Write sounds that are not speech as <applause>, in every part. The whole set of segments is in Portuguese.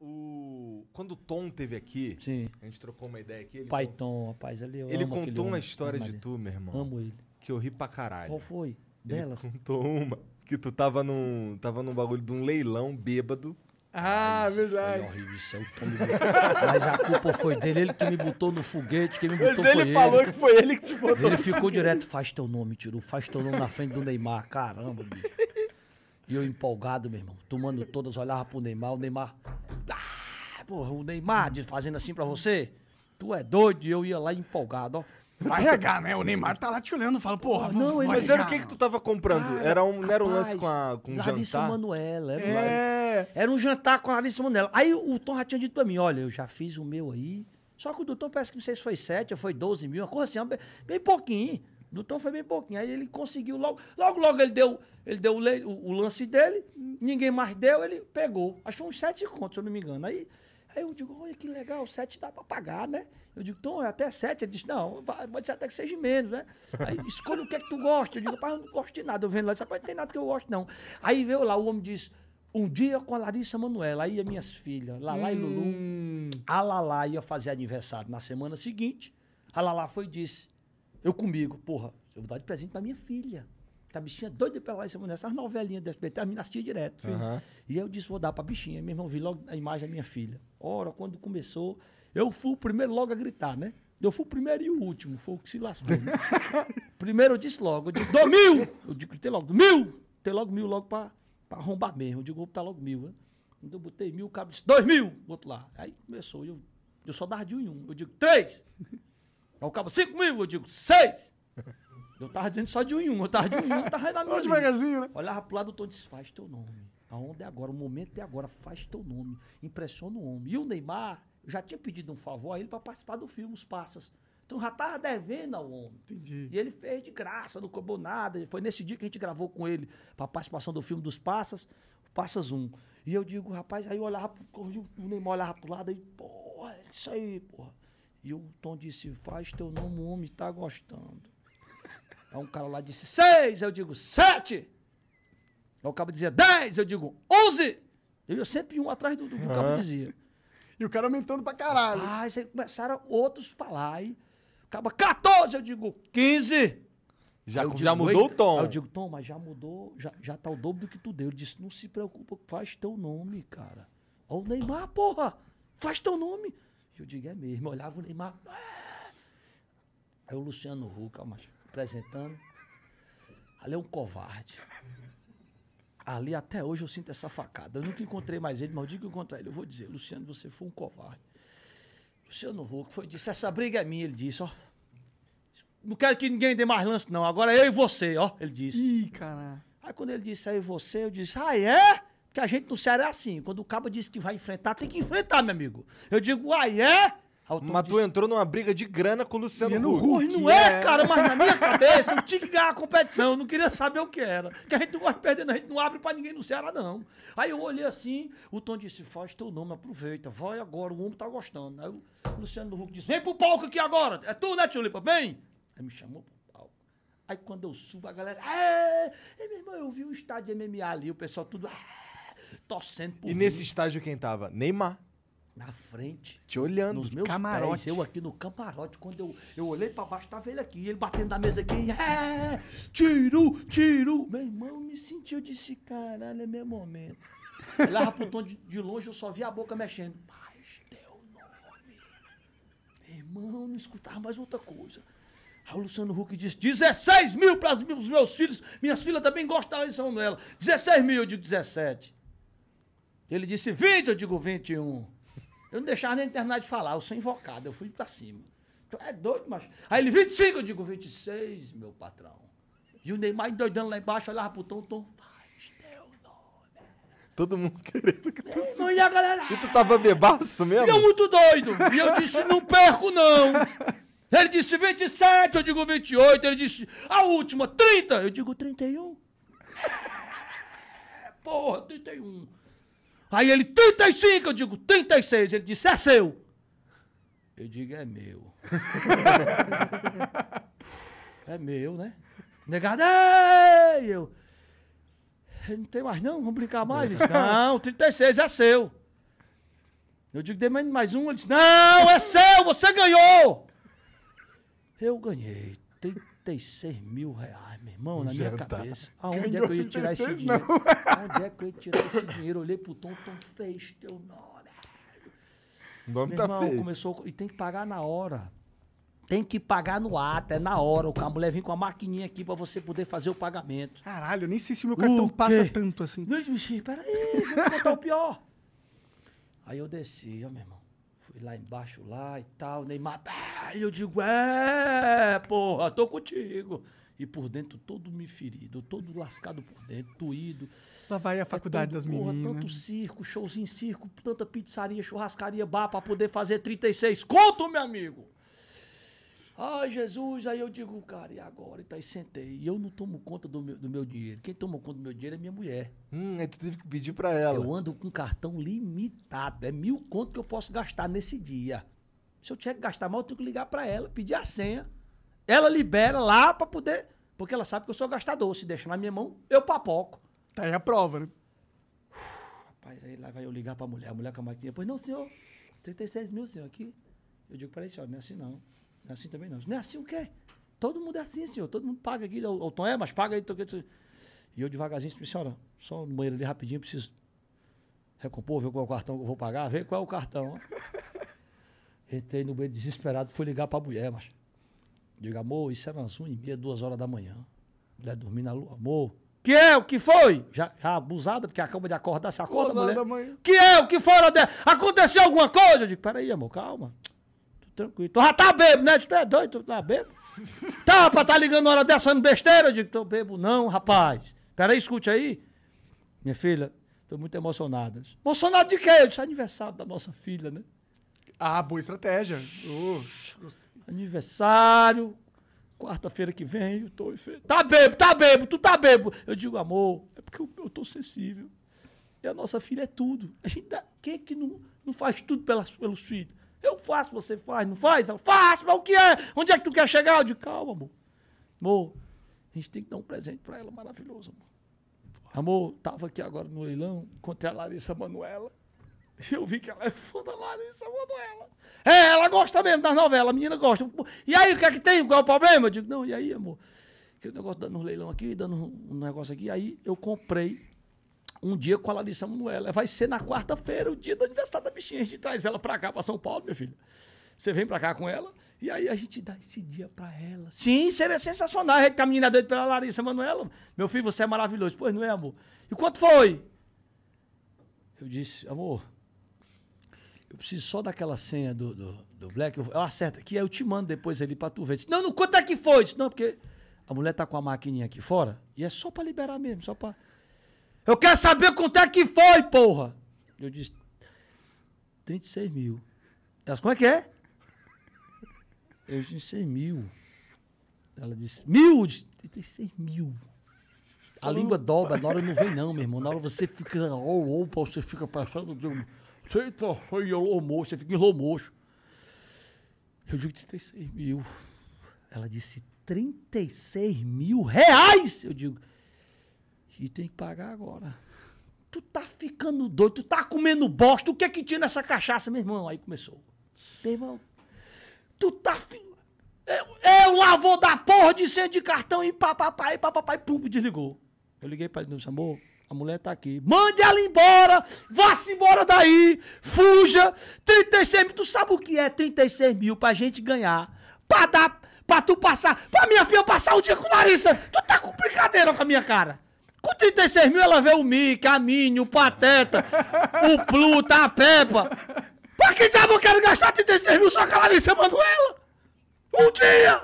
o... quando o Tom teve aqui, Sim. a gente trocou uma ideia aqui. Ele Pai cont... Tom, rapaz, ali eu Ele contou uma homem. história de tu, meu irmão. Amo ele. Que eu ri pra caralho. Qual foi? Ele contou uma que tu tava num, tava num bagulho de um leilão bêbado. Ah, verdade. Foi horrível, isso é o Tom <laughs> Mas a culpa foi dele, ele que me botou no foguete, que me botou Mas ele falou ele. que foi ele que te botou. Ele ficou foguete. direto, faz teu nome, tirou, faz teu nome na frente do Neymar. Caramba, bicho. E eu empolgado, meu irmão, tomando todas, olhava pro Neymar, o Neymar. Ah, porra, o Neymar fazendo assim pra você. Tu é doido? E eu ia lá empolgado, ó. Vai regar, né? O Neymar tá lá te olhando fala, porra, não, ele Mas era o que que tu tava comprando? Cara, era um, não era um lance com, a, com um jantar? Manuela. Era, é. um, era um jantar com a Larissa Manuela. Aí o Tom já tinha dito pra mim, olha, eu já fiz o meu aí. Só que o doutor parece que não sei se foi 7 ou foi 12 mil, uma coisa assim, bem pouquinho. Do Tom foi bem pouquinho. Aí ele conseguiu logo. Logo, logo ele deu, ele deu o, o lance dele, ninguém mais deu, ele pegou. Acho que foi uns sete contos, se eu não me engano. Aí, aí eu digo, olha que legal, sete dá pra pagar, né? Eu digo, Tom, é até sete. Ele disse, não, pode ser até que seja menos, né? Aí <laughs> escolha o que é que tu gosta. Eu digo, rapaz, eu não gosto de nada. Eu vendo lá, disse, rapaz, não tem nada que eu gosto, não. Aí veio lá, o homem disse, um dia com a Larissa Manuela, aí as minhas filhas, Lala hum. e Lulu. Hum. A Lala ia fazer aniversário na semana seguinte. A Lala foi e disse eu comigo, porra, eu vou dar de presente pra minha filha. Que a bichinha é doida pra lá essa mulher. Essas novelinhas do SBT, as meninas direto. Uhum. E eu disse, vou dar pra bichinha. Meu irmão, vi logo a imagem da minha filha. Ora, quando começou, eu fui o primeiro logo a gritar, né? Eu fui o primeiro e o último, foi o que se lascou. Né? <laughs> primeiro eu disse logo, eu disse, dou mil! Eu digo, tem logo, mil! Tem logo mil, logo pra, pra arrombar mesmo. Eu digo, botar logo mil, né? Então eu botei mil, o cabo disse, dois mil! O outro lá. Aí começou, eu, eu só dava de um em um. Eu digo, três! o cabo, cinco mil, eu digo, seis. Eu tava dizendo só de um em um, eu tava de um em um, eu tava na minha. devagarzinho, né? Olhava pro lado, o Tom disse, faz teu nome. A onda é agora, o momento é agora, faz teu nome. Impressiona o homem. E o Neymar, eu já tinha pedido um favor a ele para participar do filme Os Passas. Então já tava devendo ao homem. Entendi. E ele fez de graça, não cobrou nada. Foi nesse dia que a gente gravou com ele para participação do filme dos Passas, Passas 1. E eu digo, rapaz, aí eu olhava, o Neymar olhava pro lado e, porra, isso aí, porra. E o Tom disse, faz teu nome, homem tá gostando. Aí um cara lá disse, seis, eu digo, sete. Aí o cabo dizia, dez, eu digo, onze. Eu ia sempre um atrás do, do que o cabo dizia. E o cara aumentando pra caralho. Ah, aí começaram outros falar. E acaba 14, eu digo 15. Já, já mudou o tom. Aí eu digo, Tom, mas já mudou, já, já tá o dobro do que tu deu. Ele disse, não se preocupa, faz teu nome, cara. Ó o Neymar, porra. Faz teu nome. Eu digo, é mesmo. Eu olhava o Neymar. É. Aí o Luciano Huck, apresentando. Ali é um covarde. Ali até hoje eu sinto essa facada. Eu nunca encontrei mais ele, mas o dia que eu encontrar ele, eu vou dizer, Luciano, você foi um covarde. Luciano Huck foi disse, essa briga é minha, ele disse, ó. Não quero que ninguém dê mais lance, não. Agora é eu e você, ó. Ele disse. Ih, caralho. Aí quando ele disse, aí é você, eu disse, ah, é? Que a gente no Ceará é assim. Quando o cabo diz que vai enfrentar, tem que enfrentar, meu amigo. Eu digo, ai, ah, é? Mas tu diz... entrou numa briga de grana com o Luciano Huck. Não, não é, é, cara, mas na minha <laughs> cabeça eu tinha que ganhar a competição, eu não queria saber o que era. Que a gente não gosta perdendo, perder, a gente não abre pra ninguém no Ceará, não. Aí eu olhei assim, o Tom disse, faz teu nome, aproveita, vai agora, o homem tá gostando. Aí o Luciano Huck disse, vem pro palco aqui agora, é tu, né, Tulipa, vem. Aí me chamou pro palco. Aí quando eu subo, a galera, é, meu irmão, eu vi o estádio MMA ali, o pessoal tudo, ah, torcendo por E mim. nesse estágio quem tava? Neymar. Na frente. Te olhando. Nos meus camarotes Eu aqui no camarote. Quando eu, eu olhei pra baixo, tava ele aqui. Ele batendo na mesa aqui. É, tiro, tiro. Meu irmão me sentiu. desse caralho, é meu momento. Olhava pro tom de, de longe, eu só via a boca mexendo. Pai, teu nome. Meu irmão, não escutava mais outra coisa. Aí o Luciano Huck disse: 16 mil para os meus filhos. Minhas filhas também gostam da lição dela. 16 mil, eu digo 17. Ele disse 20, eu digo 21. Eu não deixava nem terminar de falar, eu sou invocado, eu fui pra cima. É doido, macho. Aí ele, 25, eu digo 26, meu patrão. E o Neymar doidando lá embaixo, olhava pro Tom, Tom, faz teu nome. Todo mundo querendo que tu... <laughs> Não, e a galera... E tu tava bebaço mesmo? E eu muito doido. E eu disse, não perco não. Ele disse 27, eu digo 28. Ele disse, a última, 30. Eu digo 31. <laughs> Porra, 31. Aí ele, 35! Eu digo, 36. Ele disse, é seu. Eu digo, é meu. <laughs> é meu, né? Negado, ei! Eu, não tem mais não, vamos brincar mais? disse, não, 36 é seu. Eu digo, dei mais um. Ele disse, não, é seu, você ganhou. Eu ganhei. 36 mil reais, meu irmão, na minha tá cabeça. É <laughs> Aonde é que eu ia tirar esse dinheiro? Aonde é que eu ia tirar esse dinheiro? olhei pro Tom, Tom fez teu nome. meu tá irmão, começou. E tem que pagar na hora. Tem que pagar no ato, é na hora. O mulher vem com a maquininha aqui pra você poder fazer o pagamento. Caralho, nem sei se meu cartão passa tanto assim. Não, bichinho, peraí, vou contar o pior. Aí eu desci, ó, meu irmão. Fui lá embaixo, lá e tal. Neymar, pá, e eu digo, é, porra, tô contigo. E por dentro todo me ferido, todo lascado por dentro, doído. Lá vai a é faculdade é tanto, das porra, meninas. Tanto circo, showzinho circo, tanta pizzaria, churrascaria, bar pra poder fazer 36 conto, meu amigo. Ai ah, Jesus, aí eu digo, cara, e agora? E tá aí sentei. E eu não tomo conta do meu, do meu dinheiro. Quem toma conta do meu dinheiro é minha mulher. Hum, aí tu teve que pedir para ela. Eu ando com cartão limitado. É mil conto que eu posso gastar nesse dia. Se eu tiver que gastar mal, eu tenho que ligar para ela, pedir a senha. Ela libera lá para poder. Porque ela sabe que eu sou gastador. Se deixar na minha mão, eu papoco. Tá aí a prova, né? Uf, rapaz, aí lá vai eu ligar pra mulher, a mulher com a maquininha. Pois não, senhor. 36 mil, senhor, aqui. Eu digo para ele, senhor, assim, não é assim não. Não é assim também não. Não é assim o quê? Todo mundo é assim, senhor. Todo mundo paga aqui. É é o Tom é, mas paga aí. E eu devagarzinho disse, senhora, só no banheiro ali rapidinho, preciso recompor, ver qual é o cartão que eu vou pagar, ver qual é o cartão. <laughs> Entrei no banheiro desesperado, fui ligar para a mulher, mas Diga, amor, isso era umas 1 e meia, duas horas da manhã. mulher dormindo na lua, amor. Que é? O que foi? Já, já abusada, porque acaba de acordar, se acorda, mulher. Que é? O que foi? Aconteceu alguma coisa? Eu digo, peraí, amor, calma tranquilo. Tu já tá bebo, né? Tu é doido, tu tá bebo? tá, pra tá ligando na hora dessa, falando besteira? Eu digo, tô bebo não, rapaz. Peraí, escute aí. Minha filha, tô muito emocionada. Emocionado de quê? Eu disse, aniversário da nossa filha, né? Ah, boa estratégia. Uh, aniversário, quarta-feira que vem, eu tô enfermo. Tá bebo, tá bebo, tu tá bebo. Eu digo, amor, é porque eu, eu tô sensível. E a nossa filha é tudo. A gente dá, quem é que não, não faz tudo pelas, pelos filhos? Eu faço, você faz, não faz? Ela, faço, mas o que é? Onde é que tu quer chegar? Eu digo, calma, amor. Amor, a gente tem que dar um presente para ela maravilhoso, amor. Amor, tava aqui agora no leilão, encontrei a Larissa Manuela. Eu vi que ela é fã da Larissa Manoela. É, ela gosta mesmo das novelas, a menina gosta. E aí, o que é que tem? Qual é o problema? Eu digo, não, e aí, amor? Que o negócio dando um leilão aqui, dando um negócio aqui. Aí eu comprei um dia com a Larissa Manoela. Vai ser na quarta-feira, o dia do aniversário da bichinha. A gente traz ela pra cá, pra São Paulo, minha filha. Você vem pra cá com ela e aí a gente dá esse dia pra ela. Sim, seria sensacional. A gente tá menina doida pela Larissa Manoela. Meu filho, você é maravilhoso. Pois não é, amor? E quanto foi? Eu disse, amor, eu preciso só daquela senha do, do, do Black. Eu, eu acerto aqui, aí eu te mando depois ali pra tu ver. disse, não, não, quanto é que foi? disse, não, porque a mulher tá com a maquininha aqui fora e é só pra liberar mesmo, só pra... Eu quero saber quanto é que foi, porra. Eu disse, 36 mil. Elas, como é que é? Eu disse, 6 mil. Ela disse, mil? Eu disse, 36 mil. A Falou. língua dobra, na hora não vem não, meu irmão. Na hora você fica, oh, opa, você fica passando de um... Eita, foi low você fica em low Eu digo, 36 mil. Ela disse, 36 mil reais? Eu digo, e tem que pagar agora. Tu tá ficando doido, tu tá comendo bosta, o que é que tinha nessa cachaça, meu irmão? Aí começou. Meu irmão, tu tá. Fi... Eu, eu lá vou dar porra de senha de cartão e papapai, papapai, pum, desligou. Eu liguei pra ele, meu amor, a mulher tá aqui. Mande ela embora! Vá-se embora daí! Fuja! 36 mil, tu sabe o que é 36 mil pra gente ganhar? Pra dar, pra tu passar, pra minha filha passar o dia com Larissa! Tu tá com brincadeira com a minha cara! Com 36 mil ela vê o Mickey, a Minnie, o Pateta, o Pluto, a Peppa. Pra que diabo eu quero gastar 36 mil só com a Larissa Manoela? Um dia!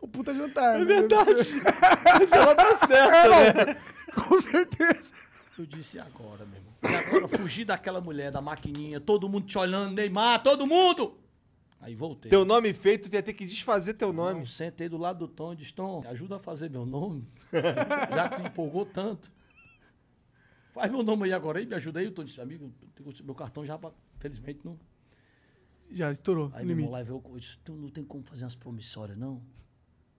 O puta jantar. É né? verdade. <laughs> Mas ela tá certa, é, né? Com certeza. Eu disse agora, meu irmão. E agora fugir daquela mulher, da maquininha, todo mundo te olhando, Neymar, todo mundo! Aí voltei. Teu nome feito, tu ia ter que desfazer teu nome. Não, sentei do lado do Tom e disse, Tom, ajuda a fazer meu nome. <laughs> Já te empolgou tanto. Faz meu nome aí agora aí, me ajuda aí. Eu tô disse, amigo, meu cartão já, felizmente, não. Já estourou. Aí limite. meu live, eu, eu disse, não tem como fazer umas promissórias, não.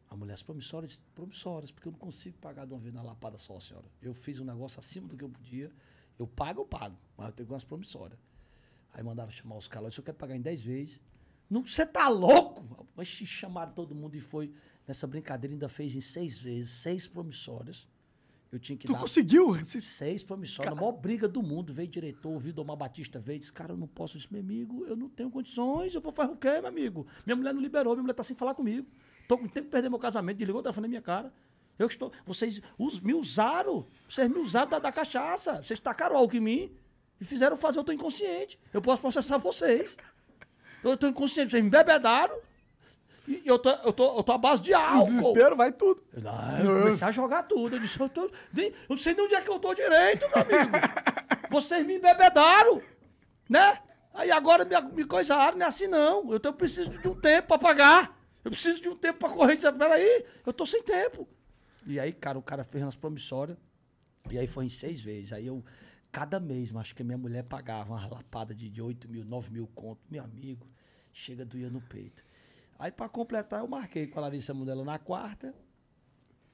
A mulher, as promissórias, promissórias, porque eu não consigo pagar de uma vez na lapada só, senhora. Eu fiz um negócio acima do que eu podia. Eu pago, eu pago. Mas eu tenho umas promissórias. Aí mandaram chamar os caras. Eu disse, eu quero pagar em 10 vezes. Não, você tá louco? Mas chamaram todo mundo e foi. Nessa brincadeira ainda fez em seis vezes, seis promissórias. Eu tinha que tu dar. conseguiu? Seis promissórias. Cara... A maior briga do mundo. Veio diretor, ouviu Domar Batista, veio disse: Cara, eu não posso. isso Meu amigo, eu não tenho condições. Eu vou fazer o quê, meu amigo? Minha mulher não liberou, minha mulher tá sem falar comigo. Tô com tempo de perder meu casamento, desligou o telefone na minha cara. Eu estou. Vocês us, me usaram. Vocês me usaram da, da cachaça. Vocês tacaram algo em mim e fizeram fazer eu tô inconsciente. Eu posso processar vocês. Eu tô inconsciente, vocês me bebedaram. E eu tô, eu, tô, eu tô à base de álcool. Desespero, vai tudo. Aí ah, eu comecei a jogar tudo. Eu disse, eu, tô, nem, eu não sei nem onde é que eu tô direito, meu amigo. <laughs> Vocês me bebedaram, né? Aí agora me, me coisaram, não é assim não. Eu, tô, eu preciso de um tempo pra pagar. Eu preciso de um tempo pra correr. Peraí, eu tô sem tempo. E aí, cara, o cara fez nas promissórias. E aí foi em seis vezes. Aí eu cada mês, mas acho que a minha mulher pagava uma lapada de, de 8 mil, 9 mil conto. Meu amigo, chega doía no peito. Aí, para completar, eu marquei com a Larissa Mundela na quarta,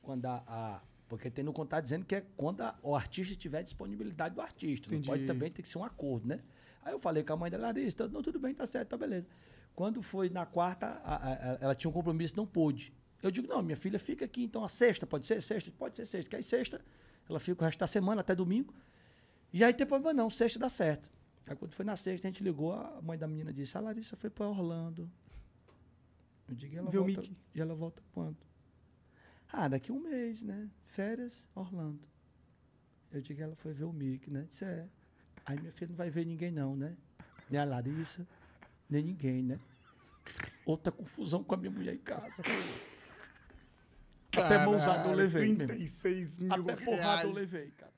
quando a, a porque tem no contato tá dizendo que é quando a, o artista tiver disponibilidade do artista. Não pode também ter que ser um acordo, né? Aí eu falei com a mãe da Larissa, não, tudo bem, tá certo, tá beleza. Quando foi na quarta, a, a, ela tinha um compromisso, não pôde. Eu digo, não, minha filha fica aqui, então a sexta, pode ser sexta? Pode ser sexta. Que aí sexta, ela fica o resto da semana até domingo. E aí tem problema não, sexta dá certo. Aí quando foi na sexta, a gente ligou, a mãe da menina disse, a Larissa foi para Orlando. Eu digo, e ela, Viu volta, Mickey? e ela volta quando? Ah, daqui um mês, né? Férias, Orlando. Eu digo, ela foi ver o Mickey, né? Disse, é. Aí minha filha não vai ver ninguém não, né? Nem a Larissa, nem ninguém, né? Outra confusão com a minha mulher em casa. Caralho, Até mãozada eu levei. 36 mesmo. mil Até porrada eu levei, cara.